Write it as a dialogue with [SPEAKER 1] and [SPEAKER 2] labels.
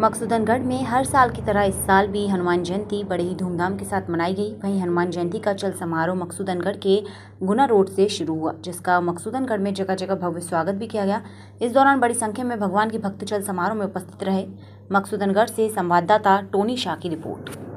[SPEAKER 1] मकसूदनगढ़ में हर साल की तरह इस साल भी हनुमान जयंती बड़े ही धूमधाम के साथ मनाई गई वहीं हनुमान जयंती का चल समारोह मकसूदनगढ़ के गुना रोड से शुरू हुआ जिसका मकसूदनगढ़ में जगह जगह भव्य स्वागत भी किया गया इस दौरान बड़ी संख्या में भगवान के भक्त चल समारोह में उपस्थित रहे मकसूदनगढ़ से संवाददाता टोनी शाह की रिपोर्ट